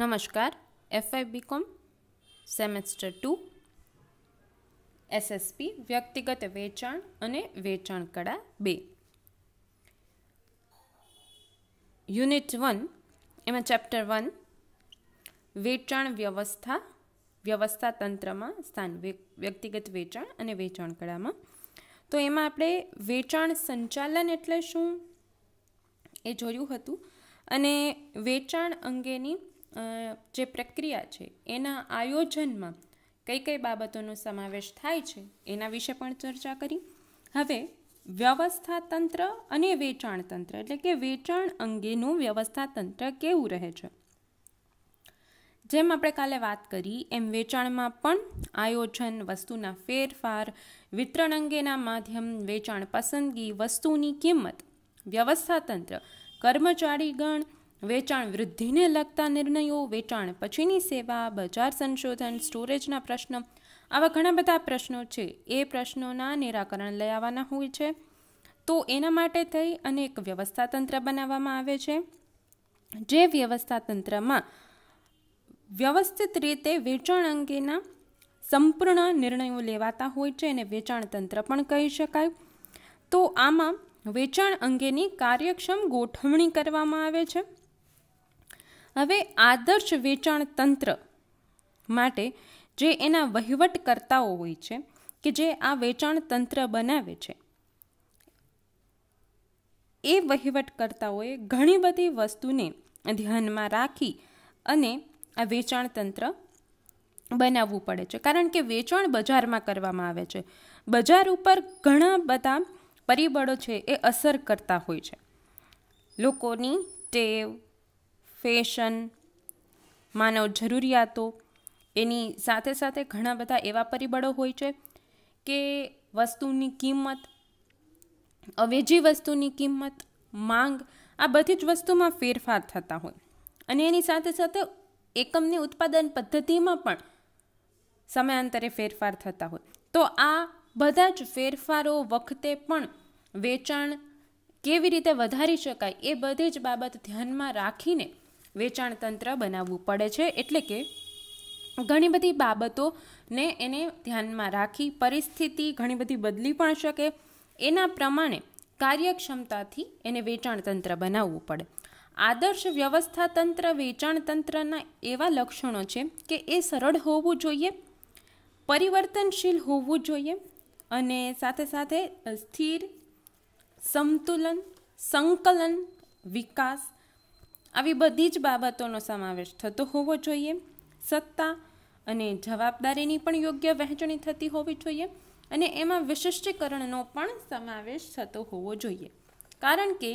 નમસ્કાર FY BCom semester two SSP વ્યક્તિગત વેચાણ અને વેચાણ કળા બે યુનિટ વન એમાં ચેપ્ટર વન વેચાણ વ્યવસ્થા વ્યવસ્થા તંત્રમાં સ્થાન વ્યક્તિગત વેચાણ અને વેચાણ કળામાં તો એમાં આપણે વેચાણ સંચાલન એટલે શું એ જોયું હતું અને વેચાણ અંગેની જે પ્રક્રિયા છે એના આયોજનમાં કઈ કઈ બાબતોનો સમાવેશ થાય છે એના વિશે પણ ચર્ચા કરી હવે વ્યવસ્થા તંત્ર અને વેચાણ તંત્ર એટલે કે વેચાણ અંગેનું વ્યવસ્થા તંત્ર કેવું રહે છે જેમ આપણે કાલે વાત કરી એમ વેચાણમાં પણ આયોજન વસ્તુના ફેરફાર વિતરણ અંગેના માધ્યમ વેચાણ પસંદગી વસ્તુની કિંમત વ્યવસ્થા તંત્ર કર્મચારીગણ વેચાણ વૃદ્ધિને લગતા નિર્ણયો વેચાણ પછીની સેવા બજાર સંશોધન સ્ટોરેજના પ્રશ્ન આવા ઘણા બધા પ્રશ્નો છે એ પ્રશ્નોના નિરાકરણ લઈ આવવાના હોય છે તો એના માટે થઈ અને એક વ્યવસ્થાતંત્ર બનાવવામાં આવે છે જે વ્યવસ્થાતંત્રમાં વ્યવસ્થિત રીતે વેચાણ અંગેના સંપૂર્ણ નિર્ણયો લેવાતા હોય છે એને વેચાણ તંત્ર પણ કહી શકાય તો આમાં વેચાણ અંગેની કાર્યક્ષમ ગોઠવણી કરવામાં આવે છે હવે આદર્શ વેચાણ તંત્ર માટે જે એના વહીવટકર્તાઓ હોય છે કે જે આ વેચાણ તંત્ર બનાવે છે એ વહીવટકર્તાઓએ ઘણી બધી વસ્તુને ધ્યાનમાં રાખી અને આ વેચાણ તંત્ર બનાવવું પડે છે કારણ કે વેચાણ બજારમાં કરવામાં આવે છે બજાર ઉપર ઘણા બધા પરિબળો છે એ અસર કરતા હોય છે લોકોની ટેવ ફેશન માનવ જરૂરિયાતો એની સાથે સાથે ઘણા બધા એવા પરિબળો હોય છે કે વસ્તુની કિંમત અવેજી વસ્તુની કિંમત માંગ આ બધી જ વસ્તુમાં ફેરફાર થતા હોય અને એની સાથે સાથે એકમની ઉત્પાદન પદ્ધતિમાં પણ સમયાંતરે ફેરફાર થતા હોય તો આ બધા જ ફેરફારો વખતે પણ વેચાણ કેવી રીતે વધારી શકાય એ બધી જ બાબત ધ્યાનમાં રાખીને વેચાણ તંત્ર બનાવવું પડે છે એટલે કે ઘણી બધી બાબતોને એને ધ્યાનમાં રાખી પરિસ્થિતિ ઘણી બધી બદલી પણ શકે એના પ્રમાણે કાર્યક્ષમતાથી એને વેચાણ તંત્ર બનાવવું પડે આદર્શ વ્યવસ્થા તંત્ર વેચાણ તંત્રના એવા લક્ષણો છે કે એ સરળ હોવું જોઈએ પરિવર્તનશીલ હોવું જોઈએ અને સાથે સાથે સ્થિર સંતુલન સંકલન વિકાસ આવી બધી જ બાબતોનો સમાવેશ થતો હોવો જોઈએ સત્તા અને જવાબદારીની પણ યોગ્ય વહેંચણી થતી હોવી જોઈએ અને એમાં વિશિષ્ટીકરણનો પણ સમાવેશ થતો હોવો જોઈએ કારણ કે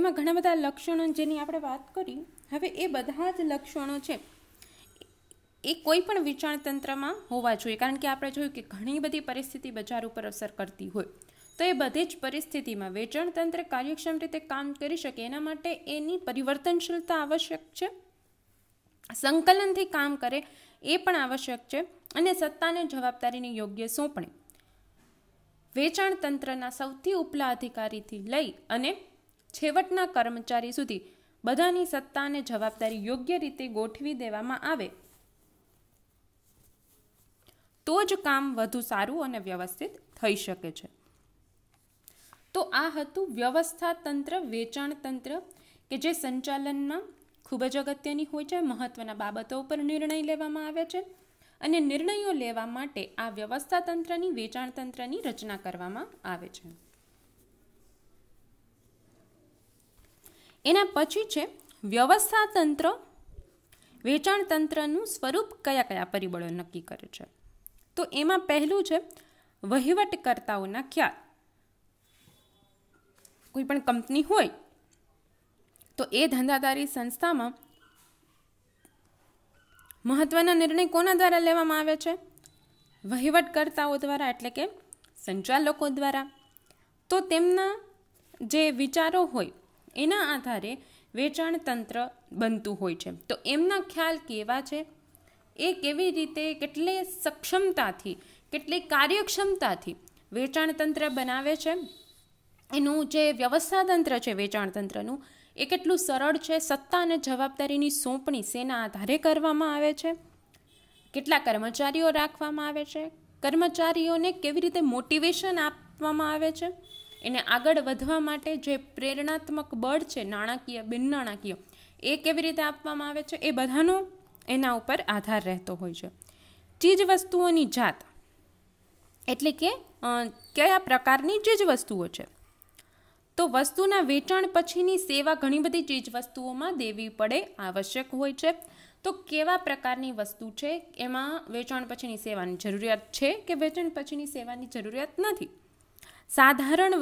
એમાં ઘણા બધા લક્ષણો જેની આપણે વાત કરી હવે એ બધા જ લક્ષણો છે એ કોઈ પણ વિચારતંત્રમાં હોવા જોઈએ કારણ કે આપણે જોયું કે ઘણી બધી પરિસ્થિતિ બજાર ઉપર અસર કરતી હોય તો એ બધી જ પરિસ્થિતિમાં વેચાણ તંત્ર કાર્યક્ષમ રીતે કામ કરી શકે એના માટે એની પરિવર્તનશીલતા આવશ્યક છે સંકલનથી કામ કરે એ પણ આવશ્યક છે અને સત્તાને જવાબદારીની યોગ્ય સોંપણી વેચાણ તંત્રના સૌથી ઉપલા અધિકારીથી લઈ અને છેવટના કર્મચારી સુધી બધાની સત્તા અને જવાબદારી યોગ્ય રીતે ગોઠવી દેવામાં આવે તો જ કામ વધુ સારું અને વ્યવસ્થિત થઈ શકે છે તો આ હતું વ્યવસ્થા તંત્ર વેચાણ તંત્ર કે જે સંચાલનમાં ખૂબ જ અગત્યની હોય છે મહત્ત્વના બાબતો ઉપર નિર્ણય લેવામાં આવે છે અને નિર્ણયો લેવા માટે આ વ્યવસ્થા તંત્રની વેચાણ તંત્રની રચના કરવામાં આવે છે એના પછી છે વ્યવસ્થા તંત્ર વેચાણ તંત્રનું સ્વરૂપ કયા કયા પરિબળો નક્કી કરે છે તો એમાં પહેલું છે વહીવટકર્તાઓના ખ્યાલ કોઈ પણ કંપની હોય તો એ ધંધાદારી સંસ્થામાં મહત્ત્વના નિર્ણય કોના દ્વારા લેવામાં આવે છે વહીવટકર્તાઓ દ્વારા એટલે કે સંચાલકો દ્વારા તો તેમના જે વિચારો હોય એના આધારે વેચાણ તંત્ર બનતું હોય છે તો એમના ખ્યાલ કેવા છે એ કેવી રીતે કેટલી સક્ષમતાથી કેટલી કાર્યક્ષમતાથી વેચાણ તંત્ર બનાવે છે એનું જે વ્યવસ્થા તંત્ર છે વેચાણ તંત્રનું એ કેટલું સરળ છે સત્તા અને જવાબદારીની સોંપણી સેના આધારે કરવામાં આવે છે કેટલા કર્મચારીઓ રાખવામાં આવે છે કર્મચારીઓને કેવી રીતે મોટિવેશન આપવામાં આવે છે એને આગળ વધવા માટે જે પ્રેરણાત્મક બળ છે નાણાકીય બિન નાણાકીય એ કેવી રીતે આપવામાં આવે છે એ બધાનો એના ઉપર આધાર રહેતો હોય છે ચીજ વસ્તુઓની જાત એટલે કે કયા પ્રકારની ચીજ વસ્તુઓ છે તો વસ્તુના વેચાણ પછીની સેવા ઘણી બધી ચીજ વસ્તુઓમાં દેવી પડે આવશ્યક હોય છે તો કેવા પ્રકારની વસ્તુ છે એમાં વેચાણ પછીની સેવાની જરૂરિયાત છે કે વેચાણ પછીની સેવાની જરૂરિયાત નથી સાધારણ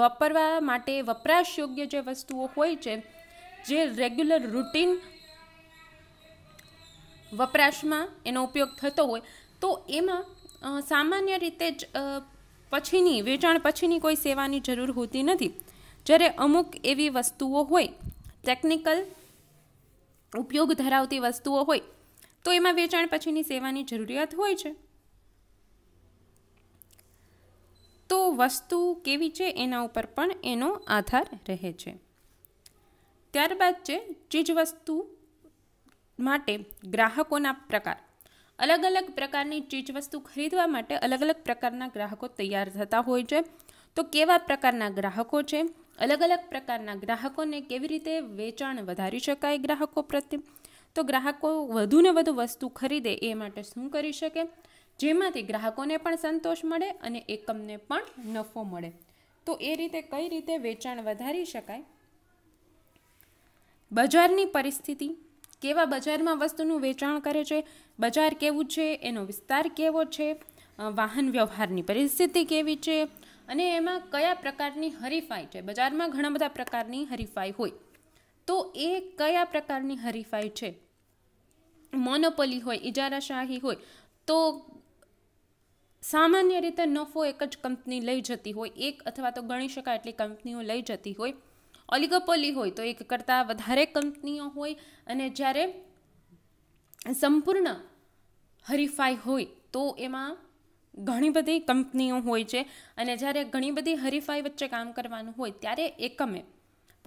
વાપરવા માટે વપરાશ યોગ્ય જે વસ્તુઓ હોય છે જે રેગ્યુલર રૂટીન વપરાશમાં એનો ઉપયોગ થતો હોય તો એમાં સામાન્ય રીતે જ પછીની વેચાણ પછીની કોઈ સેવાની જરૂર હોતી નથી જ્યારે અમુક એવી વસ્તુઓ હોય ટેકનિકલ ઉપયોગ ધરાવતી વસ્તુઓ હોય તો એમાં વેચાણ પછીની સેવાની જરૂરિયાત હોય છે તો વસ્તુ કેવી છે એના ઉપર પણ એનો આધાર રહે છે ત્યારબાદ છે ચીજવસ્તુ માટે ગ્રાહકોના પ્રકાર અલગ અલગ પ્રકારની ચીજવસ્તુ ખરીદવા માટે અલગ અલગ પ્રકારના ગ્રાહકો તૈયાર થતા હોય છે તો કેવા પ્રકારના ગ્રાહકો છે અલગ અલગ પ્રકારના ગ્રાહકોને કેવી રીતે વેચાણ વધારી શકાય ગ્રાહકો પ્રત્યે તો ગ્રાહકો વધુને વધુ વસ્તુ ખરીદે એ માટે શું કરી શકે જેમાંથી ગ્રાહકોને પણ સંતોષ મળે અને એકમને પણ નફો મળે તો એ રીતે કઈ રીતે વેચાણ વધારી શકાય બજારની પરિસ્થિતિ કેવા બજારમાં વસ્તુનું વેચાણ કરે છે બજાર કેવું છે એનો વિસ્તાર કેવો છે વાહન વ્યવહારની પરિસ્થિતિ કેવી છે અને એમાં કયા પ્રકારની હરીફાઈ છે બજારમાં ઘણા બધા પ્રકારની હરીફાઈ હોય તો એ કયા પ્રકારની હરીફાઈ છે મોનોપોલી હોય ઇજારાશાહી હોય તો સામાન્ય રીતે નફો એક જ કંપની લઈ જતી હોય એક અથવા તો ગણી શકાય એટલી કંપનીઓ લઈ જતી હોય ઓલિગોપોલી હોય તો એક કરતાં વધારે કંપનીઓ હોય અને જ્યારે સંપૂર્ણ હરીફાઈ હોય તો એમાં ઘણી બધી કંપનીઓ હોય છે અને જ્યારે ઘણી બધી હરીફાઈ વચ્ચે કામ કરવાનું હોય ત્યારે એકમે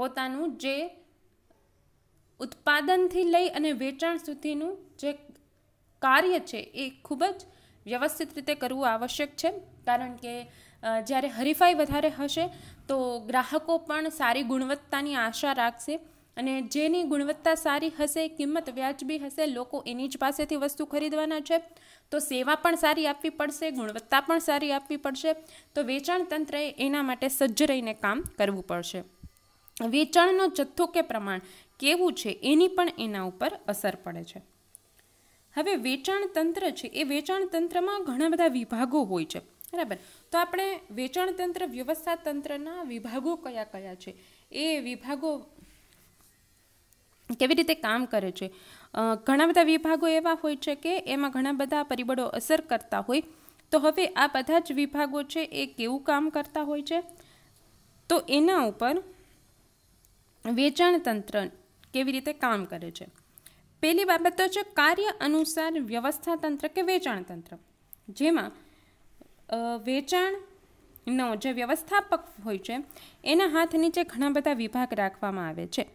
પોતાનું જે ઉત્પાદનથી લઈ અને વેચાણ સુધીનું જે કાર્ય છે એ ખૂબ જ વ્યવસ્થિત રીતે કરવું આવશ્યક છે કારણ કે જ્યારે હરીફાઈ વધારે હશે તો ગ્રાહકો પણ સારી ગુણવત્તાની આશા રાખશે અને જેની ગુણવત્તા સારી હશે કિંમત વ્યાજબી હશે લોકો એની જ પાસેથી વસ્તુ ખરીદવાના છે તો સેવા પણ સારી આપવી પડશે ગુણવત્તા પણ સારી આપવી પડશે તો વેચાણ તંત્રએ એના માટે સજ્જ રહીને કામ કરવું પડશે વેચાણનો જથ્થો કે પ્રમાણ કેવું છે એની પણ એના ઉપર અસર પડે છે હવે વેચાણ તંત્ર છે એ વેચાણ તંત્રમાં ઘણા બધા વિભાગો હોય છે બરાબર તો આપણે વેચાણ તંત્ર વ્યવસ્થા તંત્રના વિભાગો કયા કયા છે એ વિભાગો કેવી રીતે કામ કરે છે ઘણા બધા વિભાગો એવા હોય છે કે એમાં ઘણા બધા પરિબળો અસર કરતા હોય તો હવે આ બધા જ વિભાગો છે એ કેવું કામ કરતા હોય છે તો એના ઉપર વેચાણ તંત્ર કેવી રીતે કામ કરે છે પહેલી બાબત તો છે કાર્ય અનુસાર વ્યવસ્થા તંત્ર કે વેચાણ તંત્ર જેમાં વેચાણનો જે વ્યવસ્થાપક હોય છે એના હાથ નીચે ઘણા બધા વિભાગ રાખવામાં આવે છે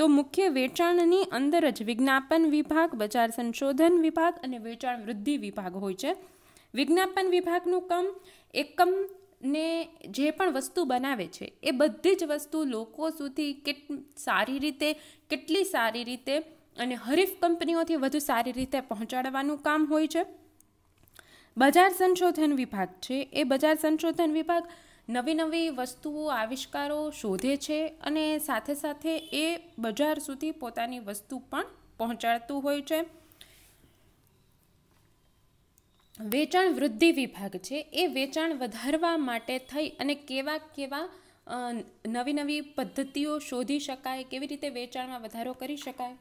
તો મુખ્ય વેચાણની અંદર જ વિજ્ઞાપન વિભાગ બજાર સંશોધન વિભાગ અને વેચાણ વૃદ્ધિ વિભાગ હોય છે વિજ્ઞાપન વિભાગનું કામ એકમ ને જે પણ વસ્તુ બનાવે છે એ બધી જ વસ્તુ લોકો સુધી કેટ સારી રીતે કેટલી સારી રીતે અને હરીફ કંપનીઓથી વધુ સારી રીતે પહોંચાડવાનું કામ હોય છે બજાર સંશોધન વિભાગ છે એ બજાર સંશોધન વિભાગ નવી નવી વસ્તુઓ આવિષ્કારો શોધે છે અને સાથે સાથે એ બજાર સુધી પોતાની વસ્તુ પણ પહોંચાડતું હોય છે વેચાણ વૃદ્ધિ વિભાગ છે એ વેચાણ વધારવા માટે થઈ અને કેવા કેવા નવી નવી પદ્ધતિઓ શોધી શકાય કેવી રીતે વેચાણમાં વધારો કરી શકાય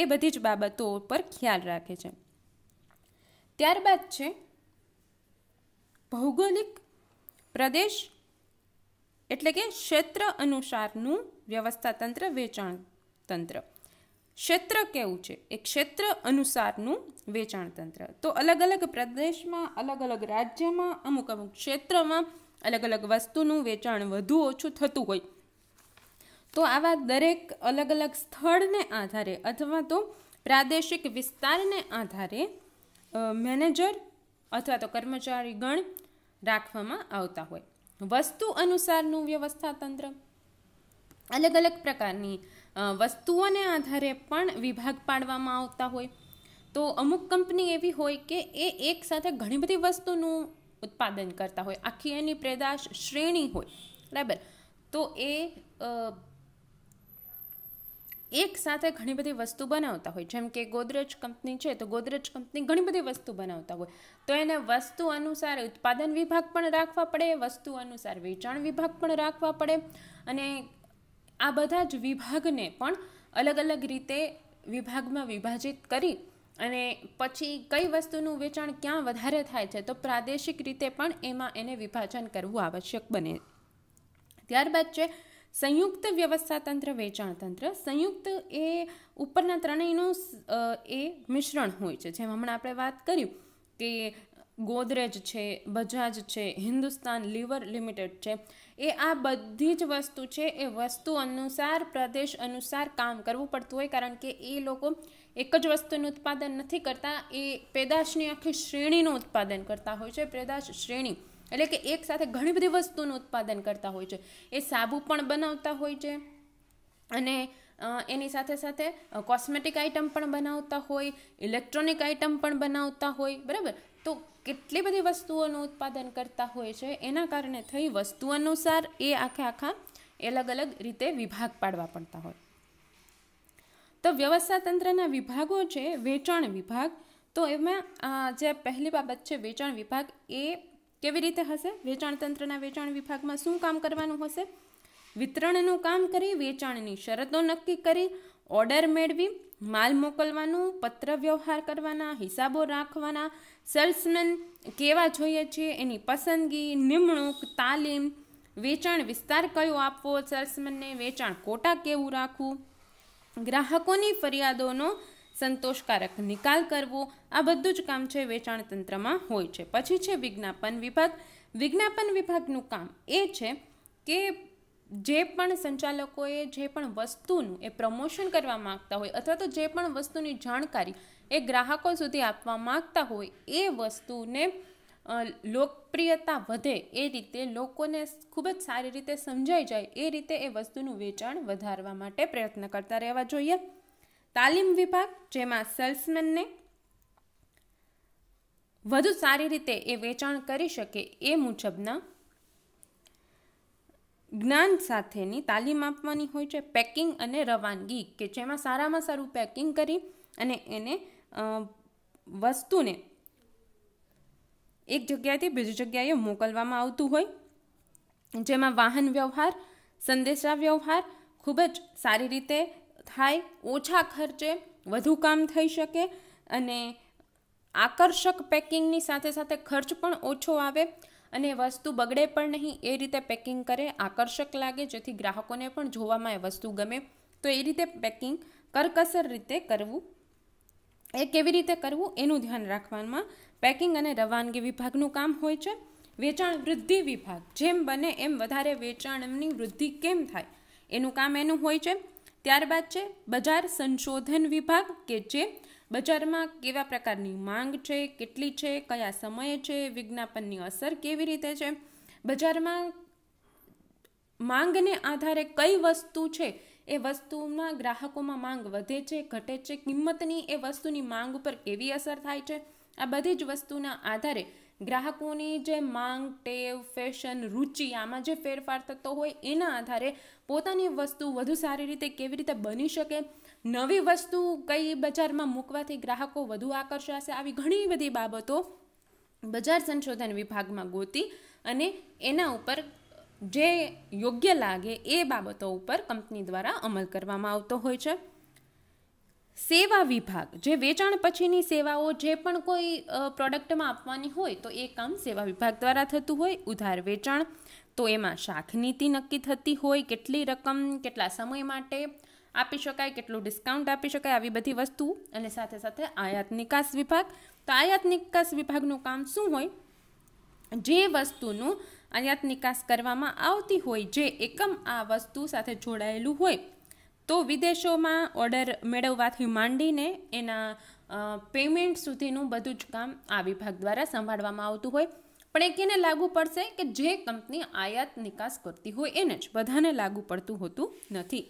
એ બધી જ બાબતો પર ખ્યાલ રાખે છે ત્યારબાદ છે ભૌગોલિક પ્રદેશ એટલે કે ક્ષેત્ર અનુસારનું વ્યવસ્થા તંત્ર વેચાણ તંત્ર ક્ષેત્ર કેવું છે એ ક્ષેત્ર અનુસારનું વેચાણ તંત્ર તો અલગ અલગ પ્રદેશમાં અલગ અલગ રાજ્યમાં અમુક અમુક ક્ષેત્રમાં અલગ અલગ વસ્તુનું વેચાણ વધુ ઓછું થતું હોય તો આવા દરેક અલગ અલગ સ્થળને આધારે અથવા તો પ્રાદેશિક વિસ્તારને આધારે મેનેજર અથવા તો કર્મચારી ગણ રાખવામાં આવતા હોય વસ્તુ અનુસારનું વ્યવસ્થા તંત્ર અલગ અલગ પ્રકારની વસ્તુઓને આધારે પણ વિભાગ પાડવામાં આવતા હોય તો અમુક કંપની એવી હોય કે એ એક સાથે ઘણી બધી વસ્તુનું ઉત્પાદન કરતા હોય આખી એની પેદાશ શ્રેણી હોય બરાબર તો એ એક સાથે ઘણી બધી વસ્તુ બનાવતા હોય જેમ કે ગોદરેજ કંપની છે તો ગોદરેજ કંપની ઘણી બધી વસ્તુ બનાવતા હોય તો એને વસ્તુ અનુસાર ઉત્પાદન વિભાગ પણ રાખવા પડે વસ્તુ અનુસાર વેચાણ વિભાગ પણ રાખવા પડે અને આ બધા જ વિભાગને પણ અલગ અલગ રીતે વિભાગમાં વિભાજિત કરી અને પછી કઈ વસ્તુનું વેચાણ ક્યાં વધારે થાય છે તો પ્રાદેશિક રીતે પણ એમાં એને વિભાજન કરવું આવશ્યક બને ત્યારબાદ છે સંયુક્ત વ્યવસ્થાતંત્ર વેચાણતંત્ર સંયુક્ત એ ઉપરના ત્રણેયનું એ મિશ્રણ હોય છે જેમ હમણાં આપણે વાત કર્યું કે ગોદરેજ છે બજાજ છે હિન્દુસ્તાન લિવર લિમિટેડ છે એ આ બધી જ વસ્તુ છે એ વસ્તુ અનુસાર પ્રદેશ અનુસાર કામ કરવું પડતું હોય કારણ કે એ લોકો એક જ વસ્તુનું ઉત્પાદન નથી કરતા એ પેદાશની આખી શ્રેણીનું ઉત્પાદન કરતા હોય છે પેદાશ શ્રેણી એટલે કે એક સાથે ઘણી બધી વસ્તુનું ઉત્પાદન કરતા હોય છે એ સાબુ પણ બનાવતા હોય છે અને એની સાથે સાથે કોસ્મેટિક આઇટમ પણ બનાવતા હોય ઇલેક્ટ્રોનિક આઇટમ પણ બનાવતા હોય બરાબર તો કેટલી બધી વસ્તુઓનું ઉત્પાદન કરતા હોય છે એના કારણે થઈ વસ્તુ અનુસાર એ આખે આખા અલગ અલગ રીતે વિભાગ પાડવા પડતા હોય તો વ્યવસ્થા તંત્રના વિભાગો છે વેચાણ વિભાગ તો એમાં જે પહેલી બાબત છે વેચાણ વિભાગ એ કેવી રીતે હશે વેચાણ તંત્રના વેચાણ વિભાગમાં શું કામ કરવાનું હશે વિતરણનું કામ કરી વેચાણની શરતો નક્કી કરી ઓર્ડર મેળવી માલ મોકલવાનું પત્ર વ્યવહાર કરવાના હિસાબો રાખવાના સેલ્સમેન કેવા જોઈએ છે એની પસંદગી નિમણૂક તાલીમ વેચાણ વિસ્તાર કયો આપવો સેલ્સમેનને વેચાણ કોટા કેવું રાખવું ગ્રાહકોની ફરિયાદોનો સંતોષકારક નિકાલ કરવો આ બધું જ કામ છે વેચાણ તંત્રમાં હોય છે પછી છે વિજ્ઞાપન વિભાગ વિજ્ઞાપન વિભાગનું કામ એ છે કે જે પણ સંચાલકોએ જે પણ વસ્તુનું એ પ્રમોશન કરવા માગતા હોય અથવા તો જે પણ વસ્તુની જાણકારી એ ગ્રાહકો સુધી આપવા માગતા હોય એ વસ્તુને લોકપ્રિયતા વધે એ રીતે લોકોને ખૂબ જ સારી રીતે સમજાઈ જાય એ રીતે એ વસ્તુનું વેચાણ વધારવા માટે પ્રયત્ન કરતા રહેવા જોઈએ તાલીમ વિભાગ જેમાં સેલ્સમેનને વધુ સારી રીતે એ વેચાણ કરી શકે એ મુજબના જ્ઞાન સાથેની તાલીમ આપવાની હોય છે પેકિંગ અને રવાનગી કે જેમાં સારામાં સારું પેકિંગ કરી અને એને વસ્તુને એક જગ્યાએથી બીજી જગ્યાએ મોકલવામાં આવતું હોય જેમાં વાહન વ્યવહાર સંદેશા વ્યવહાર ખૂબ જ સારી રીતે થાય ઓછા ખર્ચે વધુ કામ થઈ શકે અને આકર્ષક પેકિંગની સાથે સાથે ખર્ચ પણ ઓછો આવે અને વસ્તુ બગડે પણ નહીં એ રીતે પેકિંગ કરે આકર્ષક લાગે જેથી ગ્રાહકોને પણ જોવામાં એ વસ્તુ ગમે તો એ રીતે પેકિંગ કરકસર રીતે કરવું એ કેવી રીતે કરવું એનું ધ્યાન રાખવામાં પેકિંગ અને રવાનગી વિભાગનું કામ હોય છે વેચાણ વૃદ્ધિ વિભાગ જેમ બને એમ વધારે વેચાણની વૃદ્ધિ કેમ થાય એનું કામ એનું હોય છે ત્યારબાદ છે બજાર સંશોધન વિભાગ કે જે બજારમાં કેવા પ્રકારની માંગ છે કેટલી છે કયા સમયે છે વિજ્ઞાપનની અસર કેવી રીતે છે બજારમાં માંગને આધારે કઈ વસ્તુ છે એ વસ્તુમાં ગ્રાહકોમાં માંગ વધે છે ઘટે છે કિંમતની એ વસ્તુની માંગ ઉપર કેવી અસર થાય છે આ બધી જ વસ્તુના આધારે ગ્રાહકોની જે માંગ ટેવ ફેશન રુચિ આમાં જે ફેરફાર થતો હોય એના આધારે પોતાની વસ્તુ વધુ સારી રીતે કેવી રીતે બની શકે નવી વસ્તુ કઈ બજારમાં મૂકવાથી ગ્રાહકો વધુ આકર્ષાશે આવી ઘણી બધી બાબતો બજાર સંશોધન વિભાગમાં ગોતી અને એના ઉપર જે યોગ્ય લાગે એ બાબતો ઉપર કંપની દ્વારા અમલ કરવામાં આવતો હોય છે સેવા વિભાગ જે વેચાણ પછીની સેવાઓ જે પણ કોઈ પ્રોડક્ટમાં આપવાની હોય તો એ કામ સેવા વિભાગ દ્વારા થતું હોય ઉધાર વેચાણ તો એમાં શાખ નીતિ નક્કી થતી હોય કેટલી રકમ કેટલા સમય માટે આપી શકાય કેટલું ડિસ્કાઉન્ટ આપી શકાય આવી બધી વસ્તુ અને સાથે સાથે આયાત નિકાસ વિભાગ તો આયાત નિકાસ વિભાગનું કામ શું હોય જે વસ્તુનું આયાત નિકાસ કરવામાં આવતી હોય જે એકમ આ વસ્તુ સાથે જોડાયેલું હોય તો વિદેશોમાં ઓર્ડર મેળવવાથી માંડીને એના પેમેન્ટ સુધીનું બધું જ કામ આ વિભાગ દ્વારા સંભાળવામાં આવતું હોય પણ એ કેને લાગુ પડશે કે જે કંપની આયાત નિકાસ કરતી હોય એને જ બધાને લાગુ પડતું હોતું નથી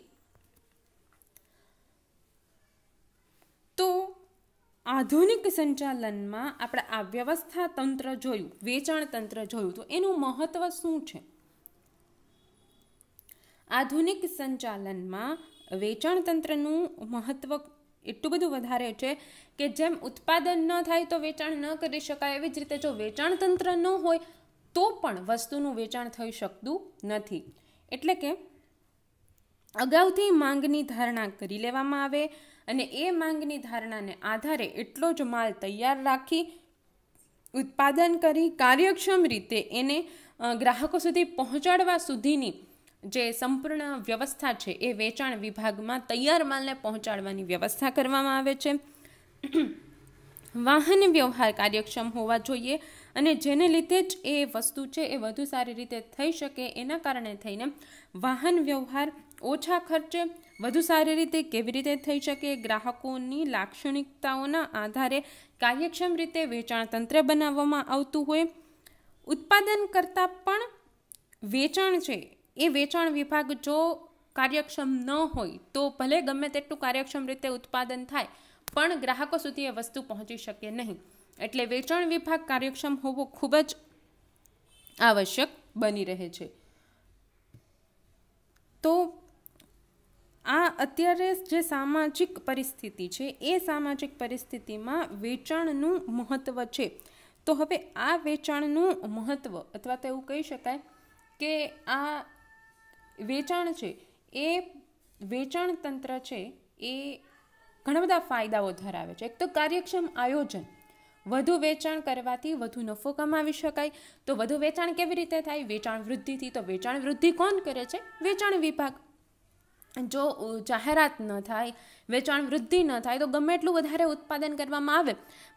તો આધુનિક સંચાલનમાં આપણે આ વ્યવસ્થા તંત્ર જોયું વેચાણ તંત્ર જોયું તો એનું મહત્વ શું છે આધુનિક સંચાલનમાં વેચાણ તંત્રનું મહત્ત્વ એટલું બધું વધારે છે કે જેમ ઉત્પાદન ન થાય તો વેચાણ ન કરી શકાય એવી જ રીતે જો વેચાણ તંત્ર ન હોય તો પણ વસ્તુનું વેચાણ થઈ શકતું નથી એટલે કે અગાઉથી માંગની ધારણા કરી લેવામાં આવે અને એ માંગની ધારણાને આધારે એટલો જ માલ તૈયાર રાખી ઉત્પાદન કરી કાર્યક્ષમ રીતે એને ગ્રાહકો સુધી પહોંચાડવા સુધીની જે સંપૂર્ણ વ્યવસ્થા છે એ વેચાણ વિભાગમાં તૈયાર માલને પહોંચાડવાની વ્યવસ્થા કરવામાં આવે છે વાહન વ્યવહાર કાર્યક્ષમ હોવા જોઈએ અને જેને લીધે જ એ વસ્તુ છે એ વધુ સારી રીતે થઈ શકે એના કારણે થઈને વાહન વ્યવહાર ઓછા ખર્ચે વધુ સારી રીતે કેવી રીતે થઈ શકે ગ્રાહકોની લાક્ષણિકતાઓના આધારે કાર્યક્ષમ રીતે વેચાણ તંત્ર બનાવવામાં આવતું હોય ઉત્પાદન કરતાં પણ વેચાણ છે એ વેચાણ વિભાગ જો કાર્યક્ષમ ન હોય તો ભલે ગમે તેટલું કાર્યક્ષમ રીતે ઉત્પાદન થાય પણ ગ્રાહકો સુધી એ વસ્તુ પહોંચી શકે નહીં એટલે વેચાણ વિભાગ કાર્યક્ષમ હોવો ખૂબ જ આવશ્યક બની રહે છે તો આ અત્યારે જે સામાજિક પરિસ્થિતિ છે એ સામાજિક પરિસ્થિતિમાં વેચાણનું મહત્ત્વ છે તો હવે આ વેચાણનું મહત્ત્વ અથવા તો એવું કહી શકાય કે આ વેચાણ છે એ વેચાણ તંત્ર છે એ ઘણા બધા ફાયદાઓ ધરાવે છે એક તો કાર્યક્ષમ આયોજન વધુ વેચાણ કરવાથી વધુ નફો કમાવી શકાય તો વધુ વેચાણ કેવી રીતે થાય વેચાણ વૃદ્ધિથી તો વેચાણ વૃદ્ધિ કોણ કરે છે વેચાણ વિભાગ જો જાહેરાત ન થાય વેચાણ વૃદ્ધિ ન થાય તો ગમે એટલું વધારે ઉત્પાદન કરવામાં આવે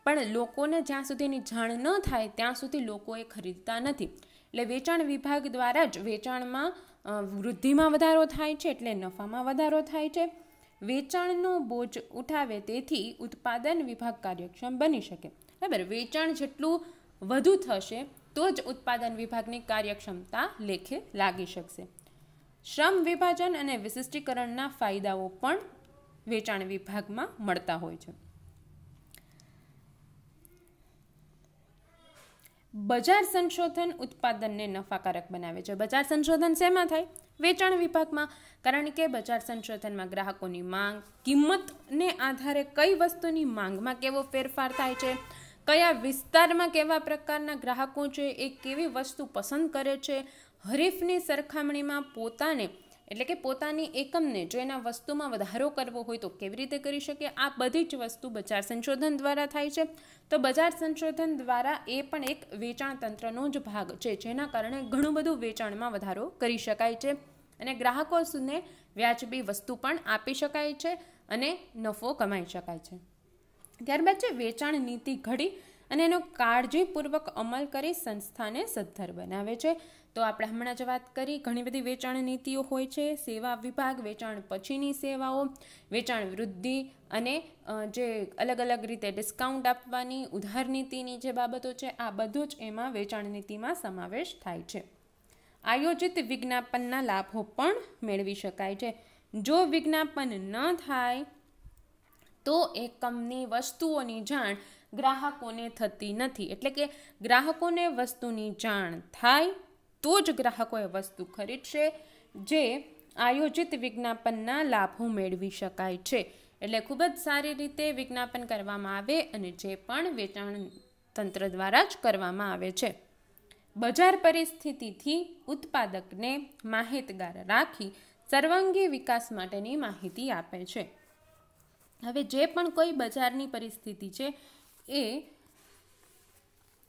પણ લોકોને જ્યાં સુધીની જાણ ન થાય ત્યાં સુધી લોકો એ ખરીદતા નથી એટલે વેચાણ વિભાગ દ્વારા જ વેચાણમાં વૃદ્ધિમાં વધારો થાય છે એટલે નફામાં વધારો થાય છે વેચાણનો બોજ ઉઠાવે તેથી ઉત્પાદન વિભાગ કાર્યક્ષમ બની શકે બરાબર વેચાણ જેટલું વધુ થશે તો જ ઉત્પાદન વિભાગની કાર્યક્ષમતા લેખે લાગી શકશે શ્રમ વિભાજન અને વિશિષ્ટીકરણના ફાયદાઓ પણ વેચાણ વિભાગમાં મળતા હોય છે બજાર સંશોધન ઉત્પાદનને નફાકારક બનાવે છે બજાર સંશોધન શેમાં થાય વેચાણ વિભાગમાં કારણ કે બજાર સંશોધનમાં ગ્રાહકોની માંગ કિંમતને આધારે કઈ વસ્તુની માંગમાં કેવો ફેરફાર થાય છે કયા વિસ્તારમાં કેવા પ્રકારના ગ્રાહકો છે એ કેવી વસ્તુ પસંદ કરે છે હરીફની સરખામણીમાં પોતાને એટલે કે પોતાની એકમને જો એના વસ્તુમાં વધારો કરવો હોય તો કેવી રીતે કરી શકે આ બધી જ વસ્તુ બજાર સંશોધન દ્વારા થાય છે તો બજાર સંશોધન દ્વારા એ પણ એક વેચાણ તંત્રનો જ ભાગ છે જેના કારણે ઘણું બધું વેચાણમાં વધારો કરી શકાય છે અને ગ્રાહકો સુને વ્યાજબી વસ્તુ પણ આપી શકાય છે અને નફો કમાઈ શકાય છે ત્યારબાદ છે વેચાણ નીતિ ઘડી અને એનો કાળજીપૂર્વક અમલ કરી સંસ્થાને સદ્ધર બનાવે છે તો આપણે હમણાં જ વાત કરી ઘણી બધી વેચાણ નીતિઓ હોય છે સેવા વિભાગ વેચાણ પછીની સેવાઓ વેચાણ વૃદ્ધિ અને જે અલગ અલગ રીતે ડિસ્કાઉન્ટ આપવાની ઉધાર નીતિની જે બાબતો છે આ બધું જ એમાં વેચાણ નીતિમાં સમાવેશ થાય છે આયોજિત વિજ્ઞાપનના લાભો પણ મેળવી શકાય છે જો વિજ્ઞાપન ન થાય તો એકમની વસ્તુઓની જાણ ગ્રાહકોને થતી નથી એટલે કે ગ્રાહકોને વસ્તુની જાણ થાય તો જ ગ્રાહકો એ વસ્તુ ખરીદશે જે આયોજિત વિજ્ઞાપનના લાભો મેળવી શકાય છે એટલે ખૂબ જ સારી રીતે વિજ્ઞાપન કરવામાં આવે અને જે પણ વેચાણ તંત્ર દ્વારા જ કરવામાં આવે છે બજાર પરિસ્થિતિથી ઉત્પાદકને માહિતગાર રાખી સર્વાંગી વિકાસ માટેની માહિતી આપે છે હવે જે પણ કોઈ બજારની પરિસ્થિતિ છે એ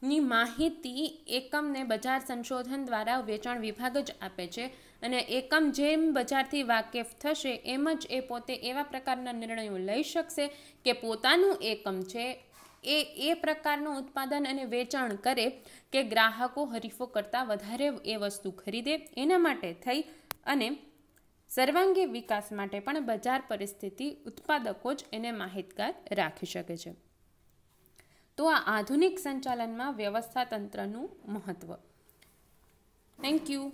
ની માહિતી એકમને બજાર સંશોધન દ્વારા વેચાણ વિભાગ જ આપે છે અને એકમ જેમ બજારથી વાકેફ થશે એમ જ એ પોતે એવા પ્રકારના નિર્ણયો લઈ શકશે કે પોતાનું એકમ છે એ એ પ્રકારનું ઉત્પાદન અને વેચાણ કરે કે ગ્રાહકો હરીફો કરતાં વધારે એ વસ્તુ ખરીદે એના માટે થઈ અને સર્વાંગી વિકાસ માટે પણ બજાર પરિસ્થિતિ ઉત્પાદકો જ એને માહિતગાર રાખી શકે છે તો આ આધુનિક સંચાલનમાં વ્યવસ્થાતંત્રનું મહત્ત્વ થેન્ક યુ